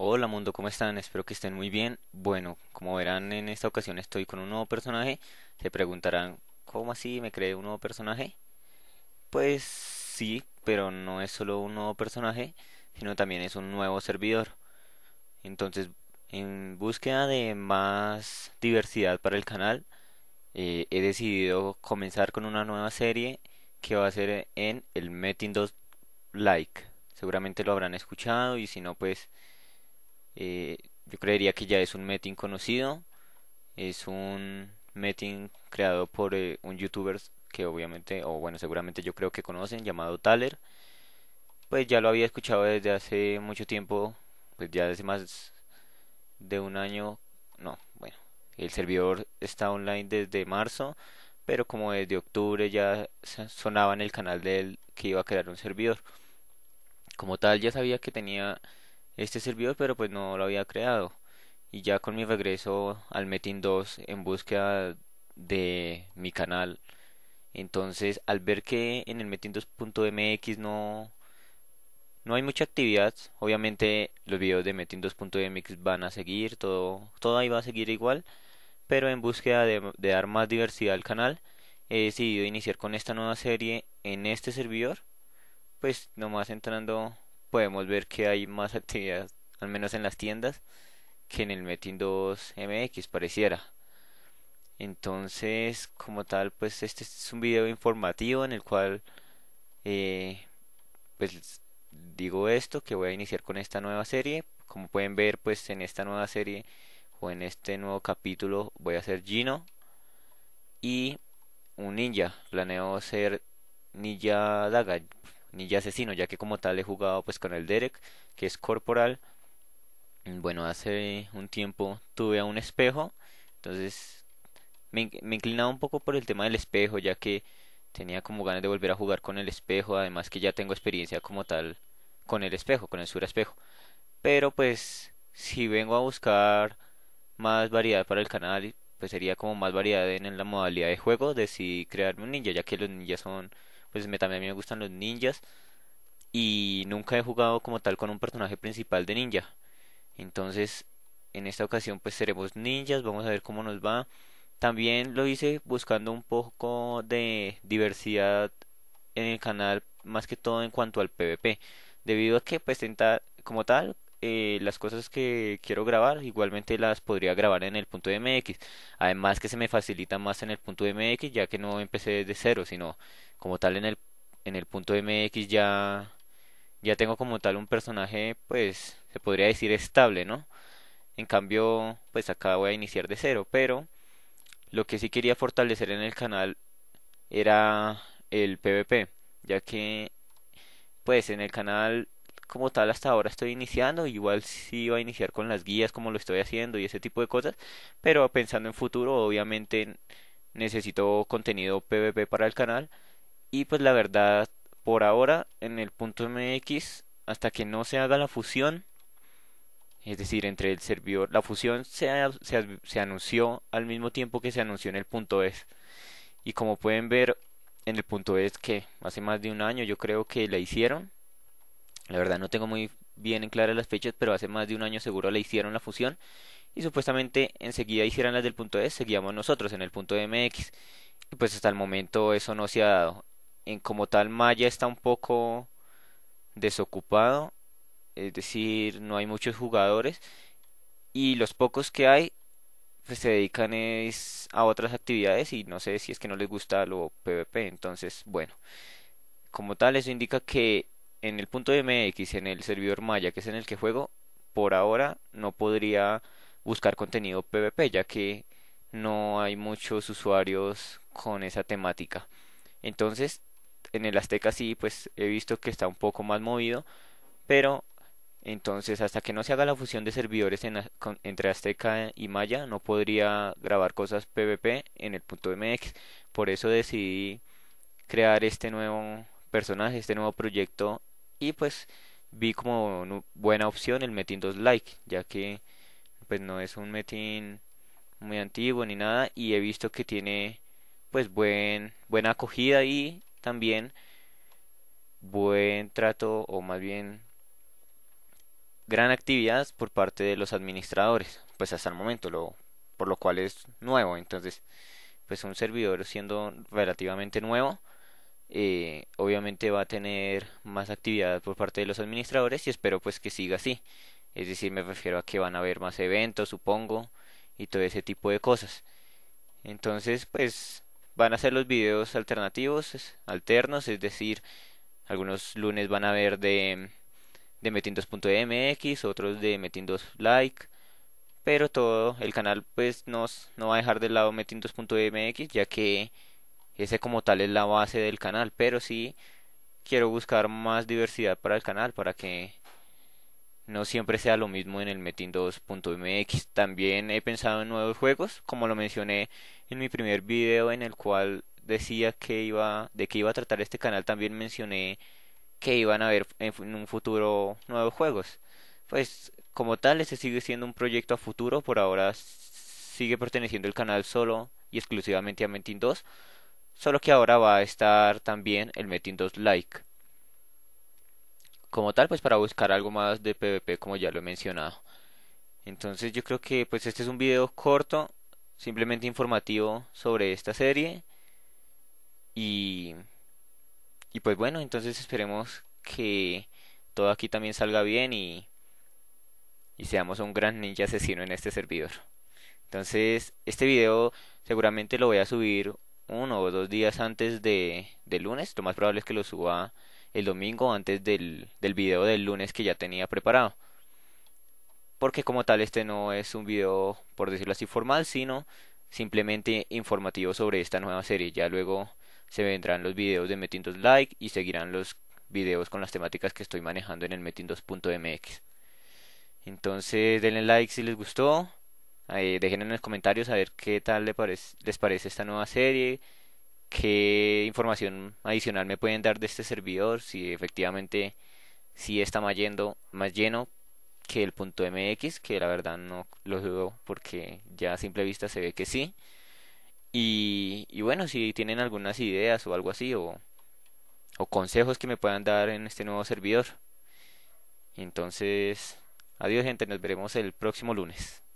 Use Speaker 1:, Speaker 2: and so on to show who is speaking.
Speaker 1: Hola mundo, ¿cómo están? Espero que estén muy bien. Bueno, como verán en esta ocasión estoy con un nuevo personaje. Se preguntarán, ¿cómo así me creé un nuevo personaje? Pues sí, pero no es solo un nuevo personaje, sino también es un nuevo servidor. Entonces, en búsqueda de más diversidad para el canal, eh, he decidido comenzar con una nueva serie que va a ser en el Metin 2 Like. Seguramente lo habrán escuchado y si no, pues eh, yo creería que ya es un metin conocido. Es un metin creado por eh, un youtuber que obviamente, o bueno, seguramente yo creo que conocen, llamado Taler. Pues ya lo había escuchado desde hace mucho tiempo, pues ya desde más de un año. No, bueno, el servidor está online desde marzo, pero como desde octubre ya sonaba en el canal de él que iba a crear un servidor. Como tal, ya sabía que tenía este servidor, pero pues no lo había creado. Y ya con mi regreso al Metin 2 en búsqueda de mi canal, entonces al ver que en el Metin 2.mx no no hay mucha actividad, obviamente los videos de Metin 2.mx van a seguir, todo todo ahí va a seguir igual, pero en búsqueda de dar más diversidad al canal he decidido iniciar con esta nueva serie en este servidor, pues nomás entrando podemos ver que hay más actividad, al menos en las tiendas, que en el Metin 2 MX pareciera. Entonces, como tal, pues este es un video informativo en el cual, eh, pues digo esto, que voy a iniciar con esta nueva serie. Como pueden ver, pues en esta nueva serie o en este nuevo capítulo voy a ser Gino y un ninja. Planeo ser ninja daga, Ninja Asesino, ya que como tal he jugado pues con el Derek, que es corporal. Bueno, hace un tiempo tuve a un espejo, entonces me, me inclinaba un poco por el tema del espejo, ya que tenía como ganas de volver a jugar con el espejo, además que ya tengo experiencia como tal con el espejo, con el sur espejo. Pero pues si vengo a buscar más variedad para el canal, pues sería como más variedad en la modalidad de juego, decidí crearme un ninja, ya que los ninjas son pues me, también a mí me gustan los ninjas y nunca he jugado como tal con un personaje principal de ninja. Entonces, en esta ocasión pues seremos ninjas, vamos a ver cómo nos va. También lo hice buscando un poco de diversidad en el canal, más que todo en cuanto al PvP, debido a que pues como tal eh, las cosas que quiero grabar igualmente las podría grabar en el punto MX además que se me facilita más en el punto MX ya que no empecé desde cero sino como tal en el en el punto MX ya ya tengo como tal un personaje pues se podría decir estable no en cambio pues acá voy a iniciar de cero pero lo que sí quería fortalecer en el canal era el PvP ya que pues en el canal como tal hasta ahora estoy iniciando, igual si va a iniciar con las guías como lo estoy haciendo y ese tipo de cosas, pero pensando en futuro obviamente necesito contenido PvP para el canal y pues la verdad por ahora en el punto MX hasta que no se haga la fusión es decir, entre el servidor, la fusión se, se anunció al mismo tiempo que se anunció en el punto es. Y como pueden ver en el punto e es que hace más de un año yo creo que la hicieron la verdad no tengo muy bien en claras las fechas, pero hace más de un año seguro le hicieron la fusión y supuestamente enseguida hicieran las del punto S, e, seguíamos nosotros en el punto MX. Y pues hasta el momento eso no se ha dado. En como tal Maya está un poco desocupado, es decir, no hay muchos jugadores y los pocos que hay pues se dedican a otras actividades y no sé si es que no les gusta lo PvP, entonces bueno, como tal eso indica que en el punto MX, en el servidor Maya, que es en el que juego, por ahora no podría buscar contenido PvP, ya que no hay muchos usuarios con esa temática. Entonces, en el Azteca sí, pues he visto que está un poco más movido, pero entonces hasta que no se haga la fusión de servidores entre Azteca y Maya, no podría grabar cosas PvP en el punto MX. Por eso decidí crear este nuevo personaje, este nuevo proyecto y pues vi como buena opción el Metin 2 Like, ya que pues no es un Metin muy antiguo ni nada y he visto que tiene pues buen buena acogida y también buen trato o más bien gran actividad por parte de los administradores pues hasta el momento lo por lo cual es nuevo entonces pues un servidor siendo relativamente nuevo eh, obviamente va a tener más actividad por parte de los administradores y espero pues que siga así. Es decir, me refiero a que van a haber más eventos, supongo, y todo ese tipo de cosas. Entonces, pues van a ser los videos alternativos, alternos, es decir, algunos lunes van a ver de, de Metin 2.mx, otros de Metin Like, pero todo el canal pues nos, no va a dejar de lado Metin 2.mx ya que ese como tal es la base del canal, pero sí quiero buscar más diversidad para el canal, para que no siempre sea lo mismo en el Metin 2.mx. También he pensado en nuevos juegos, como lo mencioné en mi primer video en el cual decía que iba de qué iba a tratar este canal, también mencioné que iban a haber en un futuro nuevos juegos. Pues como tal, este sigue siendo un proyecto a futuro, por ahora sigue perteneciendo el canal solo y exclusivamente a Metin 2 solo que ahora va a estar también el Metin 2 Like. Como tal, pues para buscar algo más de PvP como ya lo he mencionado. Entonces yo creo que pues este es un video corto, simplemente informativo sobre esta serie. Y, y pues bueno, entonces esperemos que todo aquí también salga bien y, y seamos un gran ninja asesino en este servidor. Entonces, este video seguramente lo voy a subir uno o dos días antes de, del lunes. Lo más probable es que lo suba el domingo antes del, del video del lunes que ya tenía preparado. Porque como tal este no es un video, por decirlo así, formal, sino simplemente informativo sobre esta nueva serie. Ya luego se vendrán los videos de Metin 2 Like y seguirán los videos con las temáticas que estoy manejando en el Metin 2.mx. Entonces denle like si les gustó, eh, dejen en los comentarios a ver qué tal les parece, esta nueva serie, qué información adicional me pueden dar de este servidor, si efectivamente si está más, más lleno que el punto .mx, que la verdad no lo dudo porque ya a simple vista se ve que sí. Y, y bueno, si tienen algunas ideas o algo así, o, o consejos que me puedan dar en este nuevo servidor. Entonces, adiós gente, nos veremos el próximo lunes.